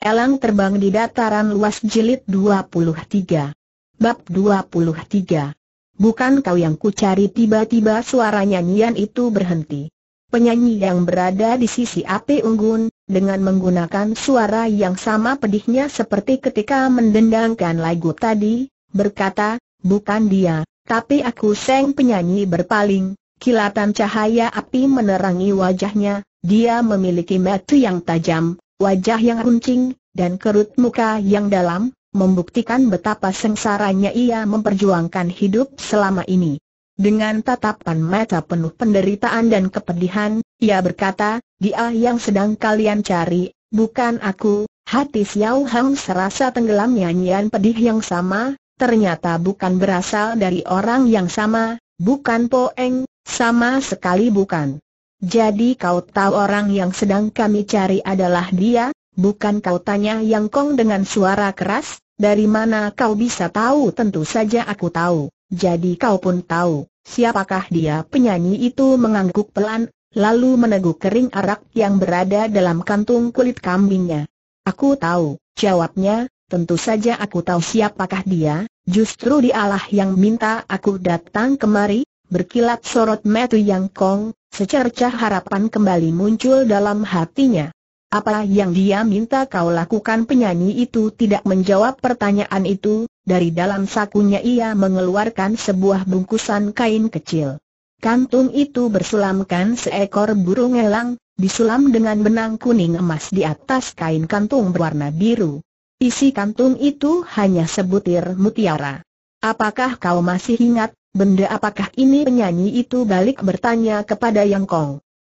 Elang terbang di dataran luas jilid 23. Bab 23. Bukan kau yang ku cari tiba-tiba suara nyanyian itu berhenti. Penyanyi yang berada di sisi api unggun, dengan menggunakan suara yang sama pedihnya seperti ketika mendendangkan lagu tadi, berkata, bukan dia, tapi aku seng penyanyi berpaling, kilatan cahaya api menerangi wajahnya, dia memiliki mata yang tajam, wajah yang runcing, dan kerut muka yang dalam, membuktikan betapa sengsaranya ia memperjuangkan hidup selama ini. Dengan tatapan mata penuh penderitaan dan kepedihan, ia berkata, dia yang sedang kalian cari, bukan aku, hati Xiao Hang serasa tenggelam nyanyian pedih yang sama, ternyata bukan berasal dari orang yang sama, bukan Poeng, sama sekali bukan. Jadi kau tahu orang yang sedang kami cari adalah dia, bukan kau tanya Yang Kong dengan suara keras, dari mana kau bisa tahu tentu saja aku tahu, jadi kau pun tahu, siapakah dia penyanyi itu mengangguk pelan, lalu meneguk kering arak yang berada dalam kantung kulit kambingnya. Aku tahu, jawabnya, tentu saja aku tahu siapakah dia, justru dialah yang minta aku datang kemari, berkilat sorot metu Yang Kong, Secercah harapan kembali muncul dalam hatinya. Apa yang dia minta kau lakukan penyanyi itu tidak menjawab pertanyaan itu, dari dalam sakunya ia mengeluarkan sebuah bungkusan kain kecil. Kantung itu bersulamkan seekor burung elang, disulam dengan benang kuning emas di atas kain kantung berwarna biru. Isi kantung itu hanya sebutir mutiara. Apakah kau masih ingat, Benda apakah ini penyanyi itu balik bertanya kepada Yang Kong.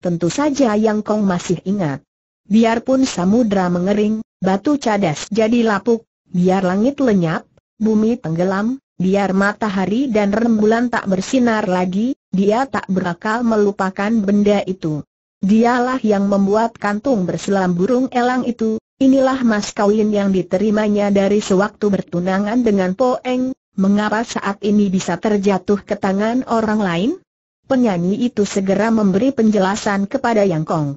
Tentu saja Yang Kong masih ingat. Biarpun samudra mengering, batu cadas jadi lapuk, biar langit lenyap, bumi tenggelam, biar matahari dan rembulan tak bersinar lagi, dia tak berakal melupakan benda itu. Dialah yang membuat kantung berselam burung elang itu, inilah mas kawin yang diterimanya dari sewaktu bertunangan dengan Poeng, mengapa saat ini bisa terjatuh ke tangan orang lain? Penyanyi itu segera memberi penjelasan kepada Yang Kong.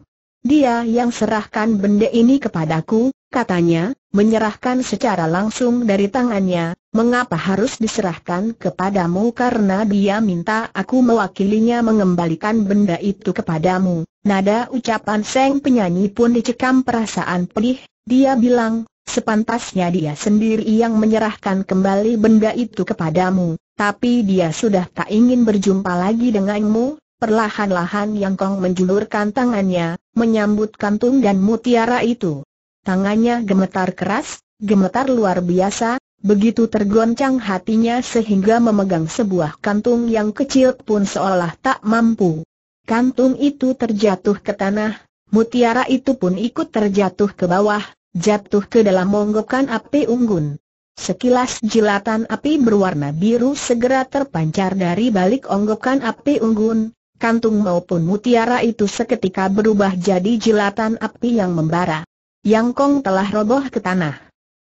Dia yang serahkan benda ini kepadaku, katanya, menyerahkan secara langsung dari tangannya, mengapa harus diserahkan kepadamu karena dia minta aku mewakilinya mengembalikan benda itu kepadamu. Nada ucapan Seng penyanyi pun dicekam perasaan pedih, dia bilang, Sepantasnya dia sendiri yang menyerahkan kembali benda itu kepadamu, tapi dia sudah tak ingin berjumpa lagi denganmu. Perlahan-lahan Yang Kong menjulurkan tangannya, menyambut kantung dan mutiara itu. Tangannya gemetar keras, gemetar luar biasa, begitu tergoncang hatinya sehingga memegang sebuah kantung yang kecil pun seolah tak mampu. Kantung itu terjatuh ke tanah, mutiara itu pun ikut terjatuh ke bawah, jatuh ke dalam monggokan api unggun. Sekilas jilatan api berwarna biru segera terpancar dari balik onggokan api unggun, kantung maupun mutiara itu seketika berubah jadi jilatan api yang membara. Yang Kong telah roboh ke tanah.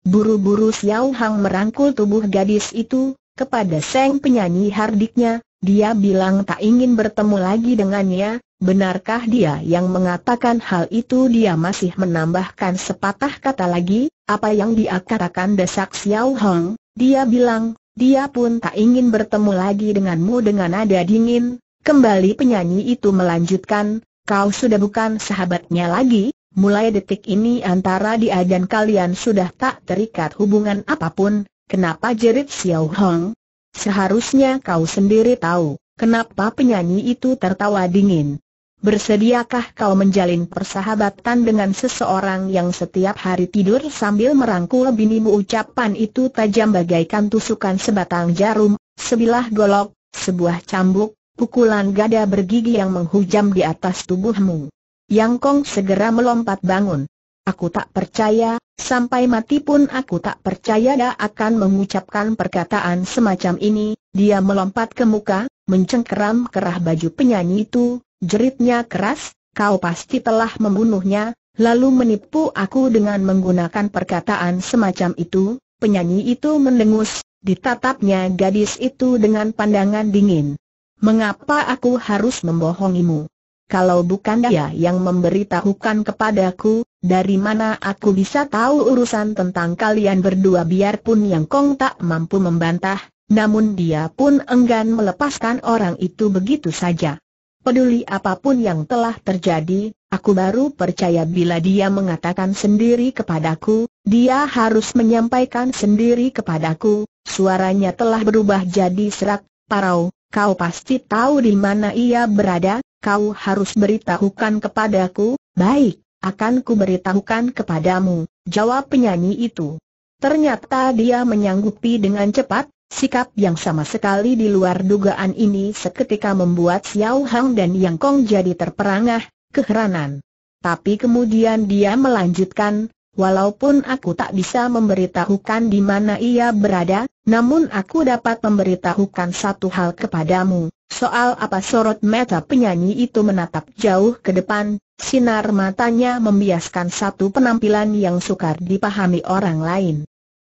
Buru-buru Xiao Hang merangkul tubuh gadis itu, kepada Seng penyanyi hardiknya, dia bilang tak ingin bertemu lagi dengannya, benarkah dia yang mengatakan hal itu dia masih menambahkan sepatah kata lagi, apa yang dia katakan desak Xiao Hong, dia bilang, dia pun tak ingin bertemu lagi denganmu dengan nada dingin, kembali penyanyi itu melanjutkan, kau sudah bukan sahabatnya lagi, mulai detik ini antara dia dan kalian sudah tak terikat hubungan apapun, kenapa jerit Xiao Hong? Seharusnya kau sendiri tahu, kenapa penyanyi itu tertawa dingin. Bersediakah kau menjalin persahabatan dengan seseorang yang setiap hari tidur sambil merangkul binimu ucapan itu tajam bagaikan tusukan sebatang jarum, sebilah golok, sebuah cambuk, pukulan gada bergigi yang menghujam di atas tubuhmu. Yang Kong segera melompat bangun, Aku tak percaya, sampai mati pun aku tak percaya dia akan mengucapkan perkataan semacam ini, dia melompat ke muka, mencengkeram kerah baju penyanyi itu, jeritnya keras, kau pasti telah membunuhnya, lalu menipu aku dengan menggunakan perkataan semacam itu, penyanyi itu mendengus, ditatapnya gadis itu dengan pandangan dingin. Mengapa aku harus membohongimu? Kalau bukan dia yang memberitahukan kepadaku, dari mana aku bisa tahu urusan tentang kalian berdua biarpun yang Kong tak mampu membantah, namun dia pun enggan melepaskan orang itu begitu saja. Peduli apapun yang telah terjadi, aku baru percaya bila dia mengatakan sendiri kepadaku, dia harus menyampaikan sendiri kepadaku, suaranya telah berubah jadi serak, parau, Kau pasti tahu di mana ia berada, kau harus beritahukan kepadaku, baik, akan ku beritahukan kepadamu, jawab penyanyi itu. Ternyata dia menyanggupi dengan cepat, sikap yang sama sekali di luar dugaan ini seketika membuat Xiao Hang dan Yang Kong jadi terperangah, keheranan. Tapi kemudian dia melanjutkan, Walaupun aku tak bisa memberitahukan di mana ia berada, namun aku dapat memberitahukan satu hal kepadamu, soal apa sorot mata penyanyi itu menatap jauh ke depan, sinar matanya membiaskan satu penampilan yang sukar dipahami orang lain.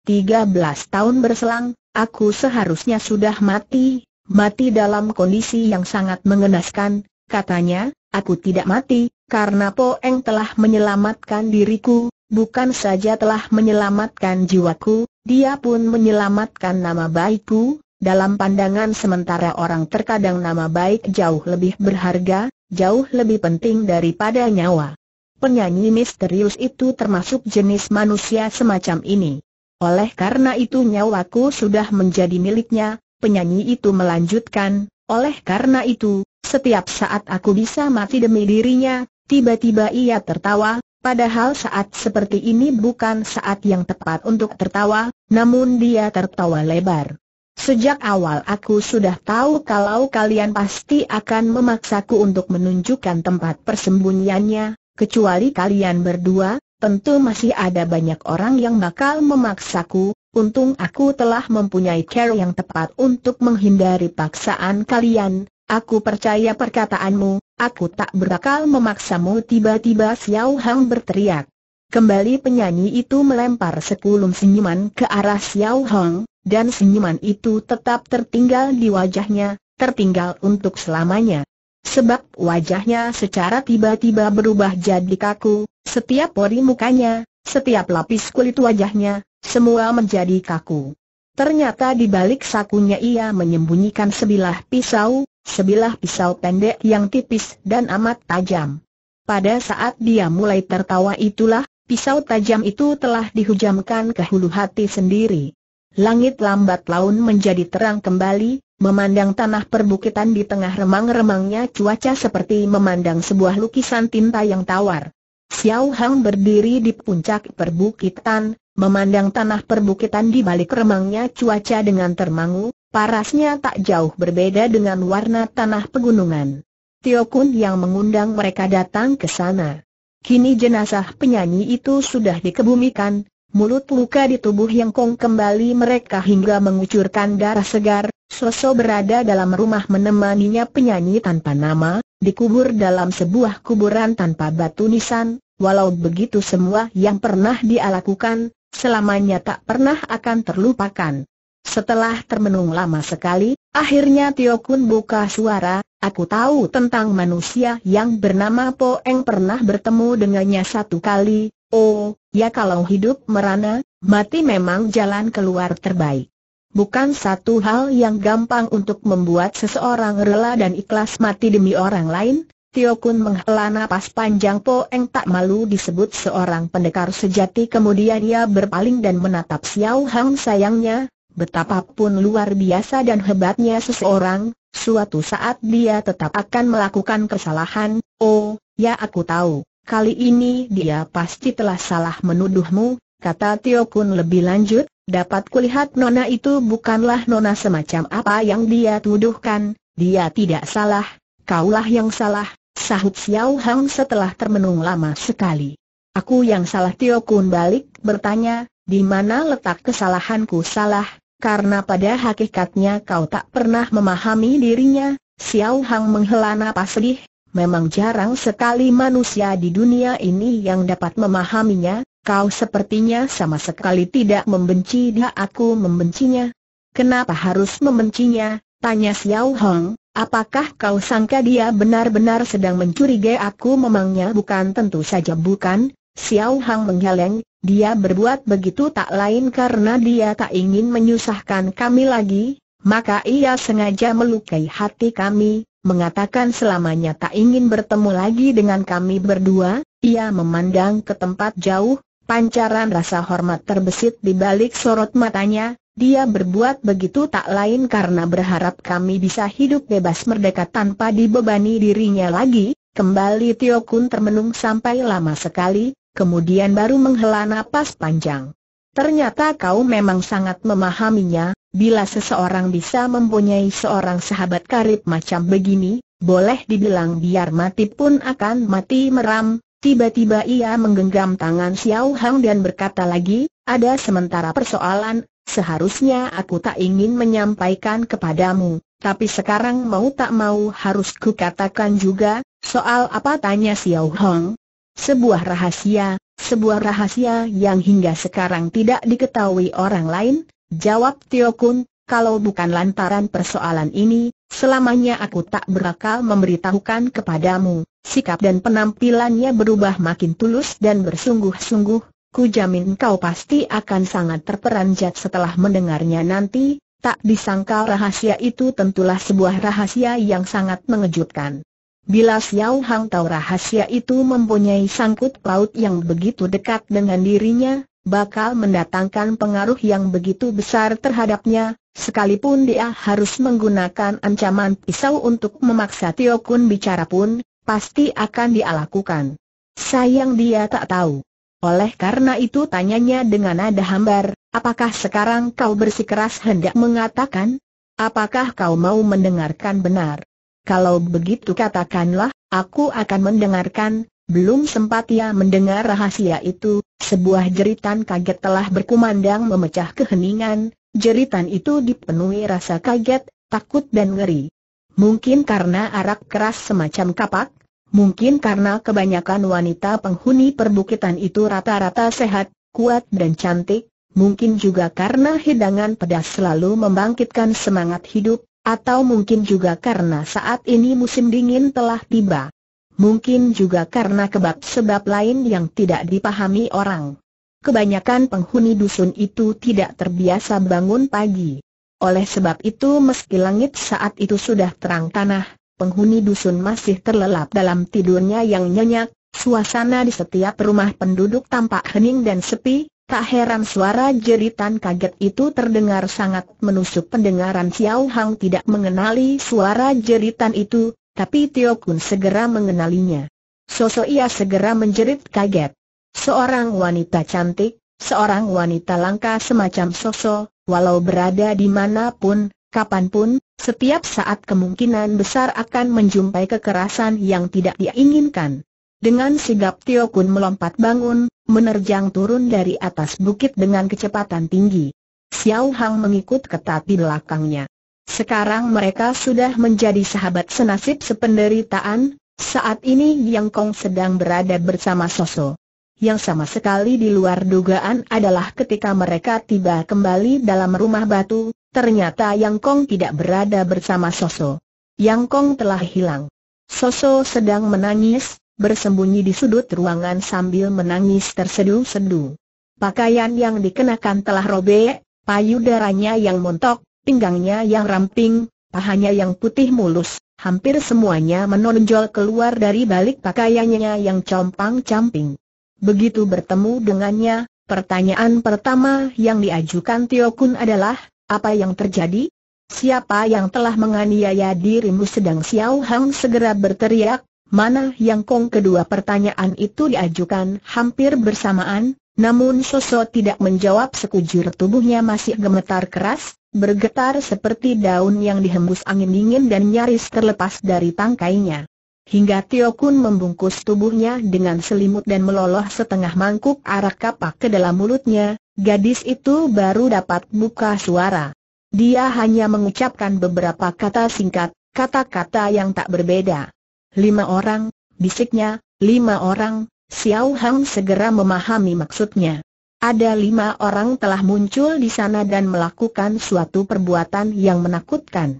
13 tahun berselang, aku seharusnya sudah mati, mati dalam kondisi yang sangat mengenaskan, katanya, aku tidak mati, karena Poeng telah menyelamatkan diriku, bukan saja telah menyelamatkan jiwaku, dia pun menyelamatkan nama baikku, dalam pandangan sementara orang terkadang nama baik jauh lebih berharga, jauh lebih penting daripada nyawa. Penyanyi misterius itu termasuk jenis manusia semacam ini. Oleh karena itu nyawaku sudah menjadi miliknya, penyanyi itu melanjutkan, oleh karena itu, setiap saat aku bisa mati demi dirinya, tiba-tiba ia tertawa, Padahal saat seperti ini bukan saat yang tepat untuk tertawa, namun dia tertawa lebar. Sejak awal aku sudah tahu kalau kalian pasti akan memaksaku untuk menunjukkan tempat persembunyiannya, kecuali kalian berdua, tentu masih ada banyak orang yang bakal memaksaku, untung aku telah mempunyai cara yang tepat untuk menghindari paksaan kalian, aku percaya perkataanmu, Aku tak berakal memaksamu tiba-tiba Xiao Hang berteriak. Kembali penyanyi itu melempar sekulum senyuman ke arah Xiao Hang, dan senyuman itu tetap tertinggal di wajahnya, tertinggal untuk selamanya. Sebab wajahnya secara tiba-tiba berubah jadi kaku, setiap pori mukanya, setiap lapis kulit wajahnya, semua menjadi kaku. Ternyata di balik sakunya ia menyembunyikan sebilah pisau, sebilah pisau pendek yang tipis dan amat tajam. Pada saat dia mulai tertawa itulah, pisau tajam itu telah dihujamkan ke hulu hati sendiri. Langit lambat laun menjadi terang kembali, memandang tanah perbukitan di tengah remang-remangnya cuaca seperti memandang sebuah lukisan tinta yang tawar. Xiao Hang berdiri di puncak perbukitan, memandang tanah perbukitan di balik remangnya cuaca dengan termangu, Parasnya tak jauh berbeda dengan warna tanah pegunungan. Tio Kun yang mengundang mereka datang ke sana. Kini jenazah penyanyi itu sudah dikebumikan, mulut luka di tubuh yang kong kembali mereka hingga mengucurkan darah segar, Soso berada dalam rumah menemaninya penyanyi tanpa nama, dikubur dalam sebuah kuburan tanpa batu nisan, walau begitu semua yang pernah dia lakukan, selamanya tak pernah akan terlupakan. Setelah termenung lama sekali, akhirnya Tio Kun buka suara, aku tahu tentang manusia yang bernama Po Eng pernah bertemu dengannya satu kali, oh, ya kalau hidup merana, mati memang jalan keluar terbaik. Bukan satu hal yang gampang untuk membuat seseorang rela dan ikhlas mati demi orang lain, Tio Kun menghela napas panjang Po Eng tak malu disebut seorang pendekar sejati kemudian ia berpaling dan menatap Xiao Hang sayangnya, betapapun luar biasa dan hebatnya seseorang, suatu saat dia tetap akan melakukan kesalahan, oh, ya aku tahu, kali ini dia pasti telah salah menuduhmu, kata Tio Kun lebih lanjut, dapat kulihat nona itu bukanlah nona semacam apa yang dia tuduhkan, dia tidak salah, kaulah yang salah, sahut Xiao Hang setelah termenung lama sekali. Aku yang salah Tio Kun balik bertanya, di mana letak kesalahanku salah, karena pada hakikatnya kau tak pernah memahami dirinya, Xiao Hang menghela napas sedih, memang jarang sekali manusia di dunia ini yang dapat memahaminya, kau sepertinya sama sekali tidak membenci dia aku membencinya. Kenapa harus membencinya, tanya Xiao Hang, Apakah kau sangka dia benar-benar sedang mencurigai aku memangnya bukan tentu saja bukan, Xiao Hang menggeleng, dia berbuat begitu tak lain karena dia tak ingin menyusahkan kami lagi, maka ia sengaja melukai hati kami, mengatakan selamanya tak ingin bertemu lagi dengan kami berdua, ia memandang ke tempat jauh, pancaran rasa hormat terbesit di balik sorot matanya, dia berbuat begitu tak lain karena berharap kami bisa hidup bebas merdeka tanpa dibebani dirinya lagi. Kembali Tio Kun termenung sampai lama sekali, kemudian baru menghela napas panjang. Ternyata kau memang sangat memahaminya, bila seseorang bisa mempunyai seorang sahabat karib macam begini, boleh dibilang biar mati pun akan mati meram. Tiba-tiba ia menggenggam tangan Xiao Hang dan berkata lagi, ada sementara persoalan, seharusnya aku tak ingin menyampaikan kepadamu, tapi sekarang mau tak mau harus kukatakan juga, soal apa tanya Xiao Hang, sebuah rahasia, sebuah rahasia yang hingga sekarang tidak diketahui orang lain, jawab Tio Kun, kalau bukan lantaran persoalan ini, selamanya aku tak berakal memberitahukan kepadamu. Sikap dan penampilannya berubah makin tulus dan bersungguh-sungguh, ku jamin kau pasti akan sangat terperanjat setelah mendengarnya nanti, tak disangka rahasia itu tentulah sebuah rahasia yang sangat mengejutkan. Bila Xiao Hang tahu rahasia itu mempunyai sangkut paut yang begitu dekat dengan dirinya, bakal mendatangkan pengaruh yang begitu besar terhadapnya, sekalipun dia harus menggunakan ancaman pisau untuk memaksa Tio Kun bicara pun, pasti akan dia lakukan. Sayang dia tak tahu. Oleh karena itu tanyanya dengan nada hambar, apakah sekarang kau bersikeras hendak mengatakan? Apakah kau mau mendengarkan benar? Kalau begitu katakanlah, aku akan mendengarkan, belum sempat ia mendengar rahasia itu, sebuah jeritan kaget telah berkumandang memecah keheningan, jeritan itu dipenuhi rasa kaget, takut dan ngeri. Mungkin karena arak keras semacam kapak, mungkin karena kebanyakan wanita penghuni perbukitan itu rata-rata sehat, kuat dan cantik, mungkin juga karena hidangan pedas selalu membangkitkan semangat hidup, atau mungkin juga karena saat ini musim dingin telah tiba. Mungkin juga karena kebab-sebab lain yang tidak dipahami orang. Kebanyakan penghuni dusun itu tidak terbiasa bangun pagi. Oleh sebab itu meski langit saat itu sudah terang tanah, penghuni dusun masih terlelap dalam tidurnya yang nyenyak, suasana di setiap rumah penduduk tampak hening dan sepi, Tak heran suara jeritan kaget itu terdengar sangat menusuk pendengaran Xiao Hang tidak mengenali suara jeritan itu, tapi Tio Kun segera mengenalinya. Sosok ia segera menjerit kaget. Seorang wanita cantik, seorang wanita langka semacam sosok, walau berada di manapun, kapanpun, setiap saat kemungkinan besar akan menjumpai kekerasan yang tidak diinginkan. Dengan sigap Tio Kun melompat bangun, menerjang turun dari atas bukit dengan kecepatan tinggi. Xiao Hang mengikut ketat di belakangnya. Sekarang mereka sudah menjadi sahabat senasib sependeritaan, saat ini Yang Kong sedang berada bersama Soso. Yang sama sekali di luar dugaan adalah ketika mereka tiba kembali dalam rumah batu, ternyata Yang Kong tidak berada bersama Soso. Yang Kong telah hilang. Soso sedang menangis, bersembunyi di sudut ruangan sambil menangis terseduh-seduh. Pakaian yang dikenakan telah robek, payudaranya yang montok, pinggangnya yang ramping, pahanya yang putih mulus, hampir semuanya menonjol keluar dari balik pakaiannya yang compang-camping. Begitu bertemu dengannya, pertanyaan pertama yang diajukan Tio Kun adalah, apa yang terjadi? Siapa yang telah menganiaya dirimu sedang Xiao Hang segera berteriak, Mana Yang Kong kedua pertanyaan itu diajukan hampir bersamaan, namun Sosok tidak menjawab sekujur tubuhnya masih gemetar keras, bergetar seperti daun yang dihembus angin dingin dan nyaris terlepas dari tangkainya. Hingga Tio Kun membungkus tubuhnya dengan selimut dan meloloh setengah mangkuk arak kapak ke dalam mulutnya, gadis itu baru dapat buka suara. Dia hanya mengucapkan beberapa kata singkat, kata-kata yang tak berbeda. Lima orang, bisiknya, lima orang, Xiao Hang segera memahami maksudnya. Ada lima orang telah muncul di sana dan melakukan suatu perbuatan yang menakutkan.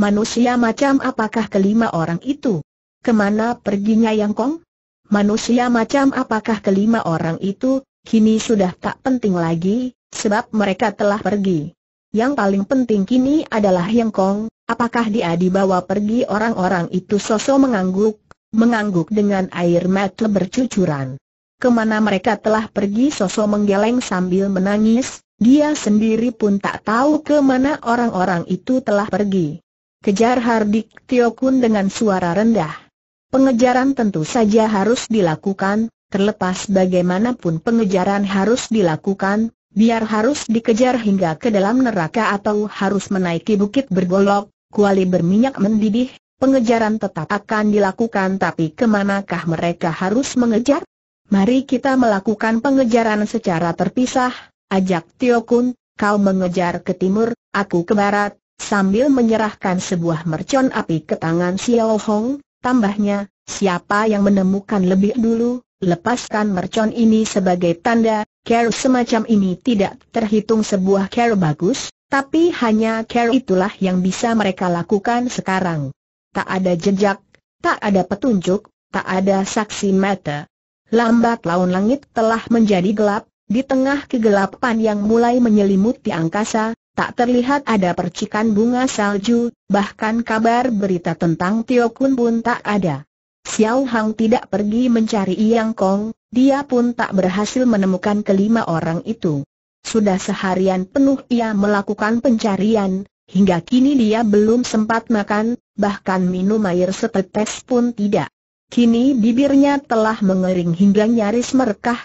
Manusia macam apakah kelima orang itu? Kemana perginya Yang Kong? Manusia macam apakah kelima orang itu, kini sudah tak penting lagi, sebab mereka telah pergi. Yang paling penting kini adalah Yang Kong, Apakah dia dibawa pergi orang-orang itu sosok mengangguk, mengangguk dengan air mata bercucuran. Kemana mereka telah pergi sosok menggeleng sambil menangis, dia sendiri pun tak tahu kemana orang-orang itu telah pergi. Kejar Hardik Tio kun dengan suara rendah. Pengejaran tentu saja harus dilakukan, terlepas bagaimanapun pengejaran harus dilakukan, biar harus dikejar hingga ke dalam neraka atau harus menaiki bukit bergolok, kuali berminyak mendidih, pengejaran tetap akan dilakukan tapi kemanakah mereka harus mengejar? Mari kita melakukan pengejaran secara terpisah, ajak Tio Kun, kau mengejar ke timur, aku ke barat, sambil menyerahkan sebuah mercon api ke tangan Xiao Hong, tambahnya, siapa yang menemukan lebih dulu, lepaskan mercon ini sebagai tanda, care semacam ini tidak terhitung sebuah care bagus, tapi hanya care itulah yang bisa mereka lakukan sekarang. Tak ada jejak, tak ada petunjuk, tak ada saksi mata. Lambat laun langit telah menjadi gelap, di tengah kegelapan yang mulai menyelimuti angkasa, tak terlihat ada percikan bunga salju, bahkan kabar berita tentang Tio Kun pun tak ada. Xiao Hang tidak pergi mencari Yang Kong, dia pun tak berhasil menemukan kelima orang itu. Sudah seharian penuh ia melakukan pencarian, hingga kini dia belum sempat makan, bahkan minum air setetes pun tidak. Kini bibirnya telah mengering hingga nyaris merekah,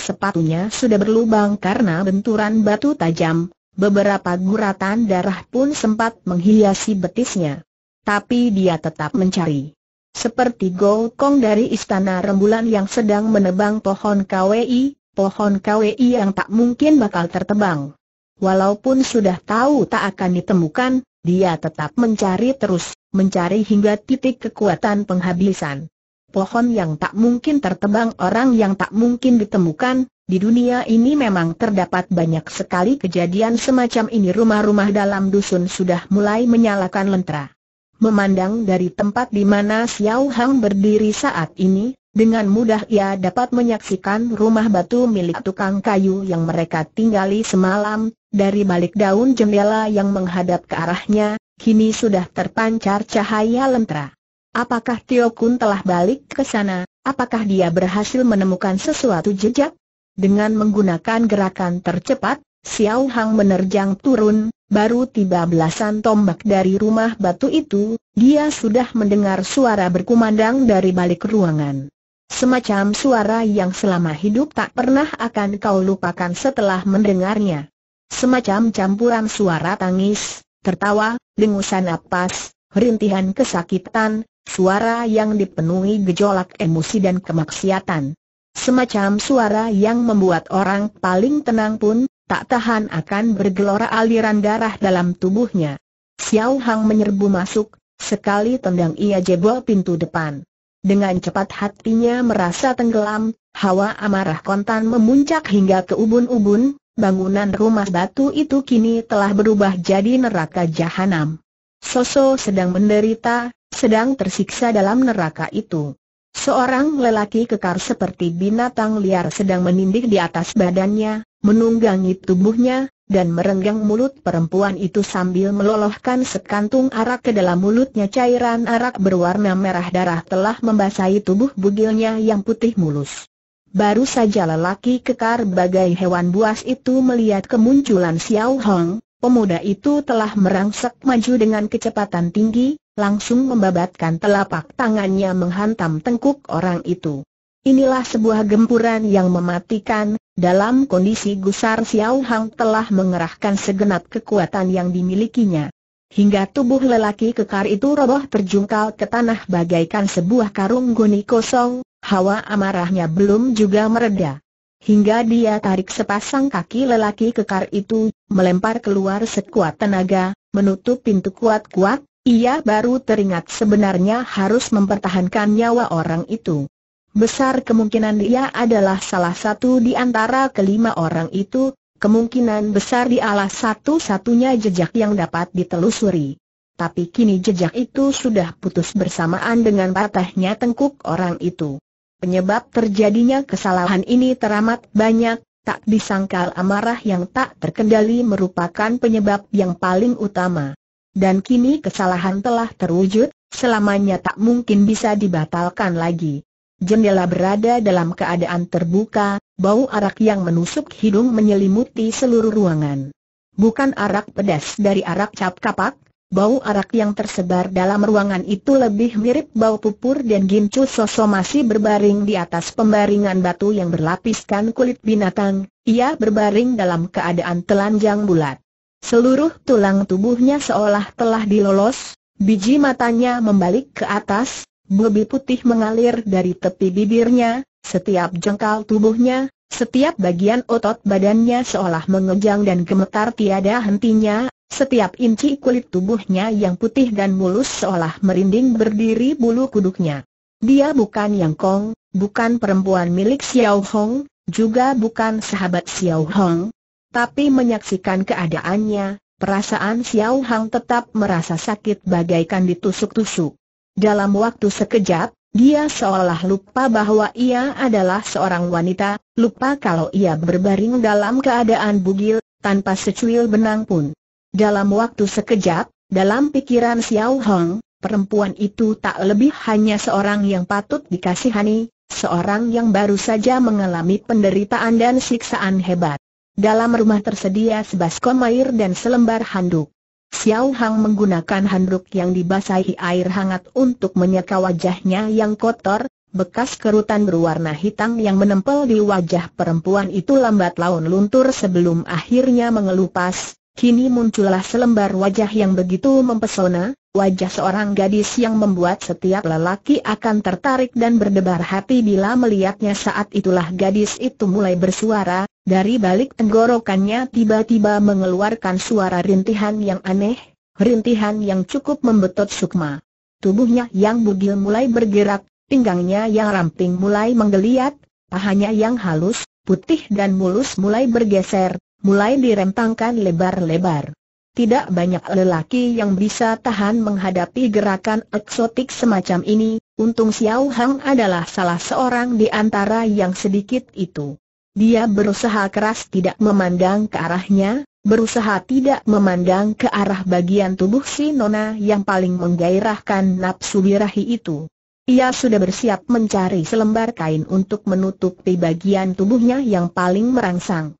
sepatunya sudah berlubang karena benturan batu tajam, beberapa guratan darah pun sempat menghiasi betisnya. Tapi dia tetap mencari. Seperti Gokong dari Istana Rembulan yang sedang menebang pohon KWI, pohon KWI yang tak mungkin bakal tertebang. Walaupun sudah tahu tak akan ditemukan, dia tetap mencari terus, mencari hingga titik kekuatan penghabisan. Pohon yang tak mungkin tertebang orang yang tak mungkin ditemukan, di dunia ini memang terdapat banyak sekali kejadian semacam ini rumah-rumah dalam dusun sudah mulai menyalakan lentera. Memandang dari tempat di mana Xiao Hang berdiri saat ini, dengan mudah ia dapat menyaksikan rumah batu milik tukang kayu yang mereka tinggali semalam, dari balik daun jendela yang menghadap ke arahnya, kini sudah terpancar cahaya lentera. Apakah Tio Kun telah balik ke sana? Apakah dia berhasil menemukan sesuatu jejak? Dengan menggunakan gerakan tercepat, Xiao Hang menerjang turun, baru tiba belasan tombak dari rumah batu itu, dia sudah mendengar suara berkumandang dari balik ruangan. Semacam suara yang selama hidup tak pernah akan kau lupakan setelah mendengarnya. Semacam campuran suara tangis, tertawa, dengusan napas, rintihan kesakitan, suara yang dipenuhi gejolak emosi dan kemaksiatan. Semacam suara yang membuat orang paling tenang pun, tak tahan akan bergelora aliran darah dalam tubuhnya. Xiao Hang menyerbu masuk, sekali tendang ia jebol pintu depan. Dengan cepat hatinya merasa tenggelam, hawa amarah kontan memuncak hingga ke ubun-ubun, bangunan rumah batu itu kini telah berubah jadi neraka jahanam. Soso sedang menderita, sedang tersiksa dalam neraka itu. Seorang lelaki kekar seperti binatang liar sedang menindih di atas badannya, menunggangi tubuhnya, dan merenggang mulut perempuan itu sambil melolohkan sekantung arak ke dalam mulutnya cairan arak berwarna merah darah telah membasahi tubuh bugilnya yang putih mulus. Baru saja lelaki kekar bagai hewan buas itu melihat kemunculan Xiao Hong, pemuda itu telah merangsek maju dengan kecepatan tinggi, langsung membabatkan telapak tangannya menghantam tengkuk orang itu. Inilah sebuah gempuran yang mematikan, dalam kondisi gusar Xiao Hang telah mengerahkan segenap kekuatan yang dimilikinya. Hingga tubuh lelaki kekar itu roboh terjungkal ke tanah bagaikan sebuah karung goni kosong, hawa amarahnya belum juga mereda. Hingga dia tarik sepasang kaki lelaki kekar itu, melempar keluar sekuat tenaga, menutup pintu kuat-kuat, ia baru teringat sebenarnya harus mempertahankan nyawa orang itu. Besar kemungkinan dia adalah salah satu di antara kelima orang itu, kemungkinan besar di dialah satu-satunya jejak yang dapat ditelusuri. Tapi kini jejak itu sudah putus bersamaan dengan patahnya tengkuk orang itu. Penyebab terjadinya kesalahan ini teramat banyak, tak disangkal amarah yang tak terkendali merupakan penyebab yang paling utama. Dan kini kesalahan telah terwujud, selamanya tak mungkin bisa dibatalkan lagi. Jendela berada dalam keadaan terbuka, bau arak yang menusuk hidung menyelimuti seluruh ruangan. Bukan arak pedas dari arak cap kapak, bau arak yang tersebar dalam ruangan itu lebih mirip bau pupur dan gincu Sosok masih berbaring di atas pembaringan batu yang berlapiskan kulit binatang, ia berbaring dalam keadaan telanjang bulat. Seluruh tulang tubuhnya seolah telah dilolos, biji matanya membalik ke atas, Bubi putih mengalir dari tepi bibirnya, setiap jengkal tubuhnya, setiap bagian otot badannya seolah mengejang dan gemetar tiada hentinya, setiap inci kulit tubuhnya yang putih dan mulus seolah merinding berdiri bulu kuduknya. Dia bukan Yang Kong, bukan perempuan milik Xiao Hong, juga bukan sahabat Xiao Hong. Tapi menyaksikan keadaannya, perasaan Xiao Hong tetap merasa sakit bagaikan ditusuk-tusuk. Dalam waktu sekejap, dia seolah lupa bahwa ia adalah seorang wanita, lupa kalau ia berbaring dalam keadaan bugil, tanpa secuil benang pun. Dalam waktu sekejap, dalam pikiran Xiao Hong, perempuan itu tak lebih hanya seorang yang patut dikasihani, seorang yang baru saja mengalami penderitaan dan siksaan hebat. Dalam rumah tersedia sebaskom air dan selembar handuk. Xiao Hang menggunakan handuk yang dibasahi air hangat untuk menyeka wajahnya yang kotor, bekas kerutan berwarna hitam yang menempel di wajah perempuan itu lambat laun luntur sebelum akhirnya mengelupas, kini muncullah selembar wajah yang begitu mempesona, Wajah seorang gadis yang membuat setiap lelaki akan tertarik dan berdebar hati bila melihatnya saat itulah gadis itu mulai bersuara, dari balik tenggorokannya tiba-tiba mengeluarkan suara rintihan yang aneh, rintihan yang cukup membetot sukma. Tubuhnya yang bugil mulai bergerak, pinggangnya yang ramping mulai menggeliat, pahanya yang halus, putih dan mulus mulai bergeser, mulai dirempangkan lebar-lebar tidak banyak lelaki yang bisa tahan menghadapi gerakan eksotik semacam ini, untung Xiao Hang adalah salah seorang di antara yang sedikit itu. Dia berusaha keras tidak memandang ke arahnya, berusaha tidak memandang ke arah bagian tubuh si Nona yang paling menggairahkan nafsu birahi itu. Ia sudah bersiap mencari selembar kain untuk menutupi bagian tubuhnya yang paling merangsang.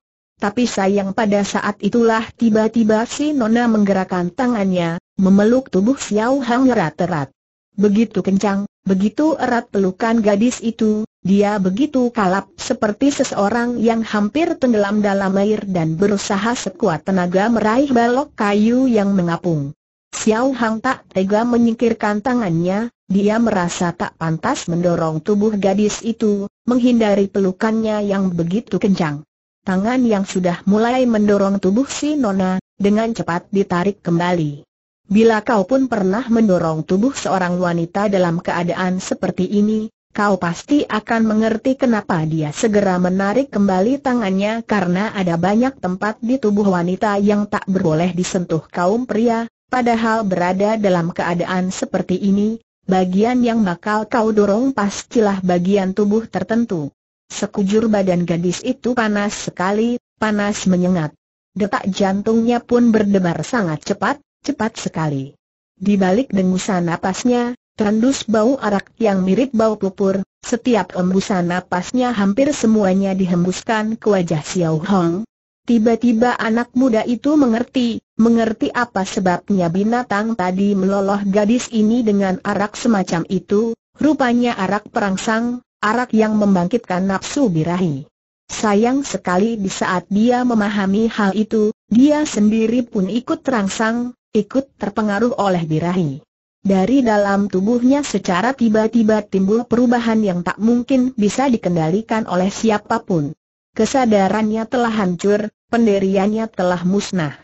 Tapi sayang pada saat itulah tiba-tiba si Nona menggerakkan tangannya, memeluk tubuh Xiao Hang erat-erat. Begitu kencang, begitu erat pelukan gadis itu, dia begitu kalap seperti seseorang yang hampir tenggelam dalam air dan berusaha sekuat tenaga meraih balok kayu yang mengapung. Xiao Hang tak tega menyingkirkan tangannya, dia merasa tak pantas mendorong tubuh gadis itu, menghindari pelukannya yang begitu kencang tangan yang sudah mulai mendorong tubuh si Nona, dengan cepat ditarik kembali. Bila kau pun pernah mendorong tubuh seorang wanita dalam keadaan seperti ini, kau pasti akan mengerti kenapa dia segera menarik kembali tangannya karena ada banyak tempat di tubuh wanita yang tak berboleh disentuh kaum pria, padahal berada dalam keadaan seperti ini, bagian yang bakal kau dorong pastilah bagian tubuh tertentu. Sekujur badan gadis itu panas sekali, panas menyengat. Detak jantungnya pun berdebar sangat cepat, cepat sekali. Di balik dengusan napasnya, terendus bau arak yang mirip bau pupur, setiap embusan napasnya hampir semuanya dihembuskan ke wajah Xiao Hong. Tiba-tiba anak muda itu mengerti, mengerti apa sebabnya binatang tadi meloloh gadis ini dengan arak semacam itu, rupanya arak perangsang, arak yang membangkitkan nafsu birahi. Sayang sekali di saat dia memahami hal itu, dia sendiri pun ikut terangsang, ikut terpengaruh oleh birahi. Dari dalam tubuhnya secara tiba-tiba timbul perubahan yang tak mungkin bisa dikendalikan oleh siapapun. Kesadarannya telah hancur, penderiannya telah musnah.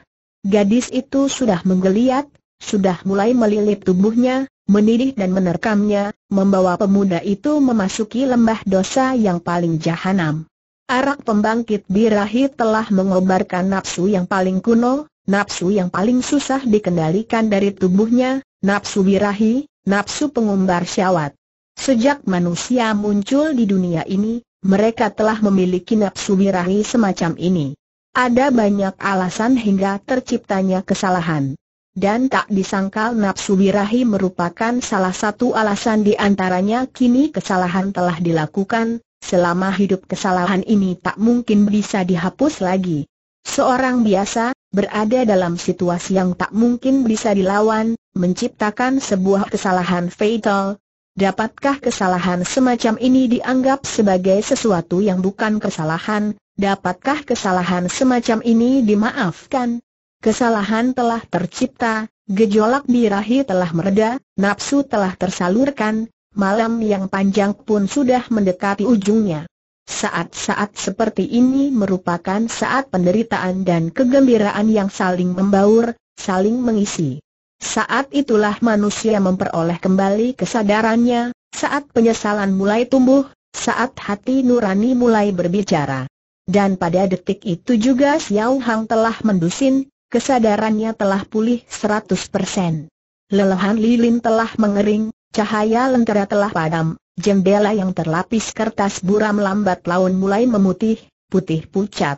Gadis itu sudah menggeliat, sudah mulai melilit tubuhnya, menidih dan menerkamnya, membawa pemuda itu memasuki lembah dosa yang paling jahanam. Arak pembangkit birahi telah mengobarkan nafsu yang paling kuno, nafsu yang paling susah dikendalikan dari tubuhnya, nafsu birahi, nafsu pengumbar syawat. Sejak manusia muncul di dunia ini, mereka telah memiliki nafsu birahi semacam ini. Ada banyak alasan hingga terciptanya kesalahan. Dan tak disangkal nafsu birahi merupakan salah satu alasan di antaranya kini kesalahan telah dilakukan, selama hidup kesalahan ini tak mungkin bisa dihapus lagi. Seorang biasa, berada dalam situasi yang tak mungkin bisa dilawan, menciptakan sebuah kesalahan fatal. Dapatkah kesalahan semacam ini dianggap sebagai sesuatu yang bukan kesalahan? Dapatkah kesalahan semacam ini dimaafkan? kesalahan telah tercipta, gejolak birahi telah mereda, nafsu telah tersalurkan, malam yang panjang pun sudah mendekati ujungnya. Saat-saat seperti ini merupakan saat penderitaan dan kegembiraan yang saling membaur, saling mengisi. Saat itulah manusia memperoleh kembali kesadarannya, saat penyesalan mulai tumbuh, saat hati nurani mulai berbicara. Dan pada detik itu juga Xiao Hang telah mendusin, kesadarannya telah pulih 100%. Lelahan lilin telah mengering, cahaya lentera telah padam, jendela yang terlapis kertas buram lambat laun mulai memutih, putih pucat.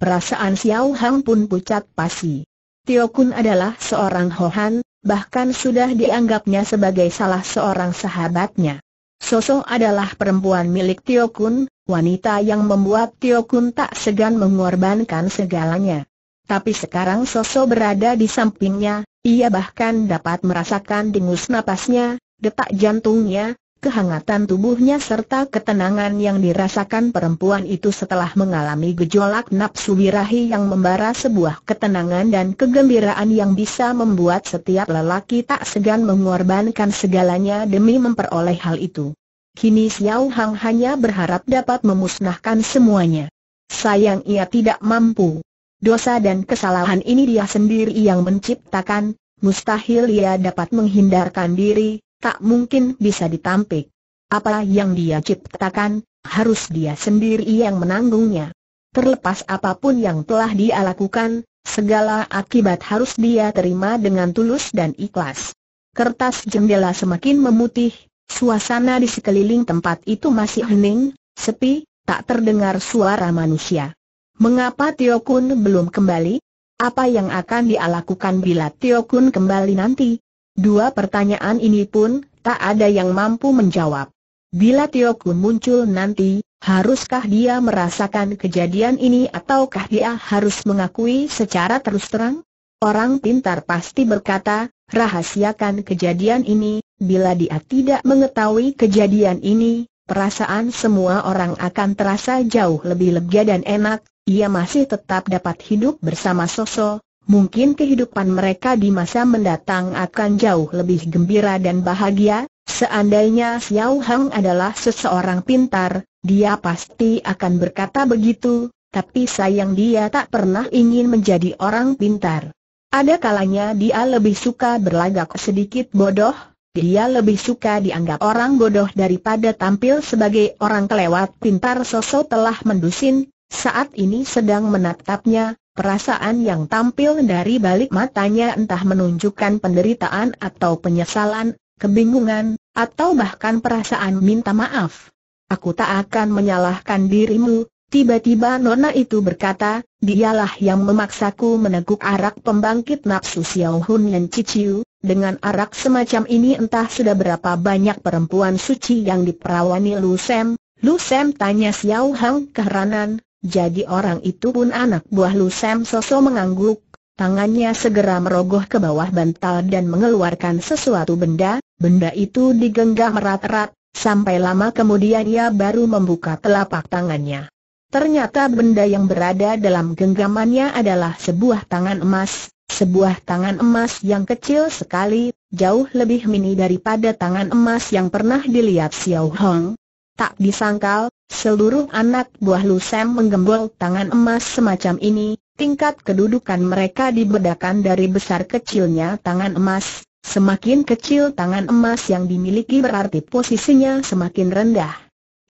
Perasaan Xiao Hang pun pucat pasi. Tio Kun adalah seorang Hohan, bahkan sudah dianggapnya sebagai salah seorang sahabatnya. Soso adalah perempuan milik Tio Kun, wanita yang membuat Tio Kun tak segan mengorbankan segalanya tapi sekarang Soso berada di sampingnya, ia bahkan dapat merasakan dengus napasnya, detak jantungnya, kehangatan tubuhnya serta ketenangan yang dirasakan perempuan itu setelah mengalami gejolak nafsu birahi yang membara sebuah ketenangan dan kegembiraan yang bisa membuat setiap lelaki tak segan mengorbankan segalanya demi memperoleh hal itu. Kini Xiao Hang hanya berharap dapat memusnahkan semuanya. Sayang ia tidak mampu. Dosa dan kesalahan ini dia sendiri yang menciptakan, mustahil ia dapat menghindarkan diri, tak mungkin bisa ditampik. Apa yang dia ciptakan, harus dia sendiri yang menanggungnya. Terlepas apapun yang telah dia lakukan, segala akibat harus dia terima dengan tulus dan ikhlas. Kertas jendela semakin memutih, suasana di sekeliling tempat itu masih hening, sepi, tak terdengar suara manusia. Mengapa Tio Kun belum kembali? Apa yang akan dia bila Tio Kun kembali nanti? Dua pertanyaan ini pun tak ada yang mampu menjawab. Bila Tio Kun muncul nanti, haruskah dia merasakan kejadian ini ataukah dia harus mengakui secara terus terang? Orang pintar pasti berkata, rahasiakan kejadian ini, bila dia tidak mengetahui kejadian ini, perasaan semua orang akan terasa jauh lebih lega dan enak, ia masih tetap dapat hidup bersama Soso, mungkin kehidupan mereka di masa mendatang akan jauh lebih gembira dan bahagia, seandainya Xiao Hang adalah seseorang pintar, dia pasti akan berkata begitu, tapi sayang dia tak pernah ingin menjadi orang pintar. Ada kalanya dia lebih suka berlagak sedikit bodoh, dia lebih suka dianggap orang bodoh daripada tampil sebagai orang kelewat pintar Soso telah mendusin, saat ini sedang menatapnya, perasaan yang tampil dari balik matanya entah menunjukkan penderitaan atau penyesalan, kebingungan, atau bahkan perasaan minta maaf. Aku tak akan menyalahkan dirimu, tiba-tiba Nona itu berkata, dialah yang memaksaku meneguk arak pembangkit nafsu Xiao Hun Yan Ciciu, dengan arak semacam ini entah sudah berapa banyak perempuan suci yang diperawani Lu Sem, Lu Sem tanya Xiao Hang keheranan, jadi orang itu pun anak buah Lu Sam Soso mengangguk, tangannya segera merogoh ke bawah bantal dan mengeluarkan sesuatu benda, benda itu digenggam erat-erat, sampai lama kemudian ia baru membuka telapak tangannya. Ternyata benda yang berada dalam genggamannya adalah sebuah tangan emas, sebuah tangan emas yang kecil sekali, jauh lebih mini daripada tangan emas yang pernah dilihat Xiao Hong, Tak disangkal, seluruh anak buah Lu Sam menggembol tangan emas semacam ini, tingkat kedudukan mereka dibedakan dari besar kecilnya tangan emas, semakin kecil tangan emas yang dimiliki berarti posisinya semakin rendah.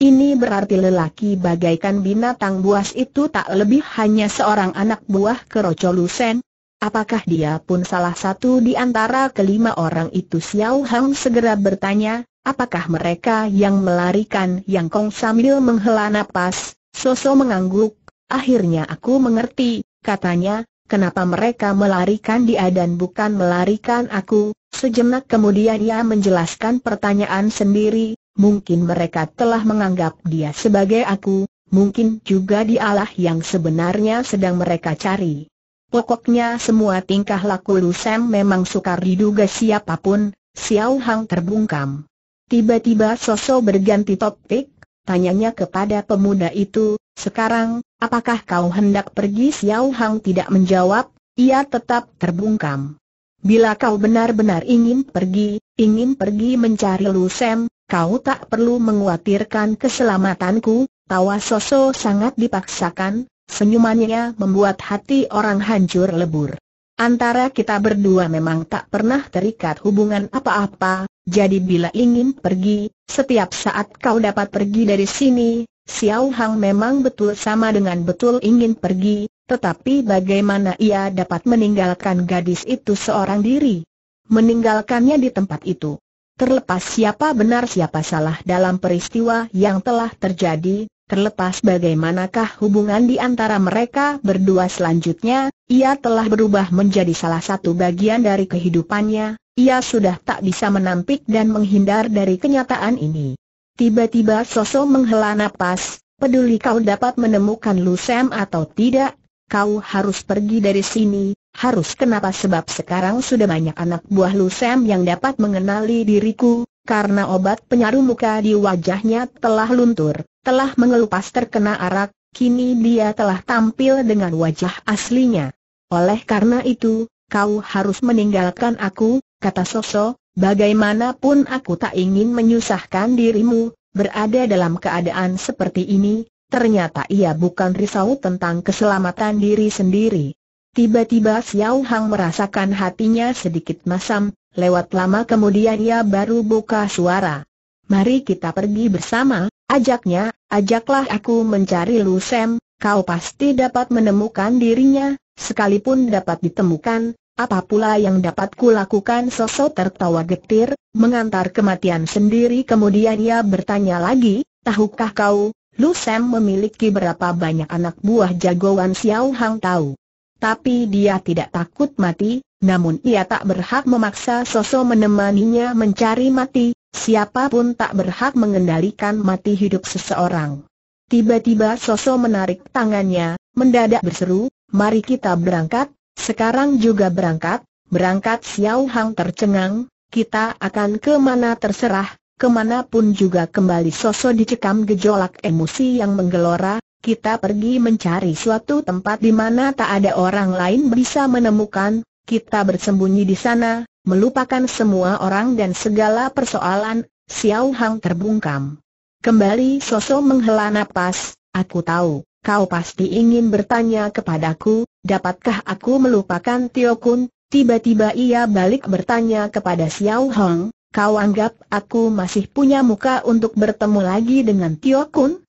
Ini berarti lelaki bagaikan binatang buas itu tak lebih hanya seorang anak buah keroco Lu Sen, Apakah dia pun salah satu di antara kelima orang itu Xiao Hang segera bertanya, Apakah mereka yang melarikan Yang Kong sambil menghela napas? Soso mengangguk. Akhirnya aku mengerti, katanya, kenapa mereka melarikan dia dan bukan melarikan aku. Sejenak kemudian ia menjelaskan pertanyaan sendiri, mungkin mereka telah menganggap dia sebagai aku, mungkin juga dialah yang sebenarnya sedang mereka cari. Pokoknya semua tingkah laku Lusem memang sukar diduga siapapun, Xiao Hang terbungkam. Tiba-tiba sosok berganti topik, tanyanya kepada pemuda itu, sekarang, apakah kau hendak pergi Xiao Hang tidak menjawab, ia tetap terbungkam. Bila kau benar-benar ingin pergi, ingin pergi mencari Lu Sem, kau tak perlu mengkhawatirkan keselamatanku, tawa sosok sangat dipaksakan, senyumannya membuat hati orang hancur lebur. Antara kita berdua memang tak pernah terikat hubungan apa-apa, jadi bila ingin pergi, setiap saat kau dapat pergi dari sini, Xiao Hang memang betul sama dengan betul ingin pergi, tetapi bagaimana ia dapat meninggalkan gadis itu seorang diri? Meninggalkannya di tempat itu. Terlepas siapa benar siapa salah dalam peristiwa yang telah terjadi, Terlepas bagaimanakah hubungan di antara mereka berdua selanjutnya, ia telah berubah menjadi salah satu bagian dari kehidupannya, ia sudah tak bisa menampik dan menghindar dari kenyataan ini. Tiba-tiba Soso menghela napas, peduli kau dapat menemukan Lu Sam atau tidak, kau harus pergi dari sini, harus kenapa sebab sekarang sudah banyak anak buah Lu Sam yang dapat mengenali diriku, karena obat penyaru muka di wajahnya telah luntur telah mengelupas terkena arak, kini dia telah tampil dengan wajah aslinya. Oleh karena itu, kau harus meninggalkan aku, kata Soso, bagaimanapun aku tak ingin menyusahkan dirimu, berada dalam keadaan seperti ini, ternyata ia bukan risau tentang keselamatan diri sendiri. Tiba-tiba Xiao Hang merasakan hatinya sedikit masam, lewat lama kemudian ia baru buka suara. Mari kita pergi bersama, Ajaknya, ajaklah aku mencari Lu Sam, kau pasti dapat menemukan dirinya, sekalipun dapat ditemukan, apa pula yang dapat kulakukan sosok tertawa getir, mengantar kematian sendiri kemudian ia bertanya lagi, tahukah kau, Lu Sam memiliki berapa banyak anak buah jagoan Xiao Hang tahu. Tapi dia tidak takut mati, namun ia tak berhak memaksa sosok menemaninya mencari mati, Siapapun tak berhak mengendalikan mati hidup seseorang. Tiba-tiba Soso menarik tangannya, mendadak berseru, mari kita berangkat, sekarang juga berangkat, berangkat Xiao Hang tercengang, kita akan kemana terserah, kemanapun juga kembali Soso dicekam gejolak emosi yang menggelora, kita pergi mencari suatu tempat di mana tak ada orang lain bisa menemukan, kita bersembunyi di sana, Melupakan semua orang dan segala persoalan, Xiao Hang terbungkam. Kembali Soso menghela napas, aku tahu, kau pasti ingin bertanya kepadaku, dapatkah aku melupakan Tio Kun? Tiba-tiba ia balik bertanya kepada Xiao Hang, kau anggap aku masih punya muka untuk bertemu lagi dengan Tio Kun?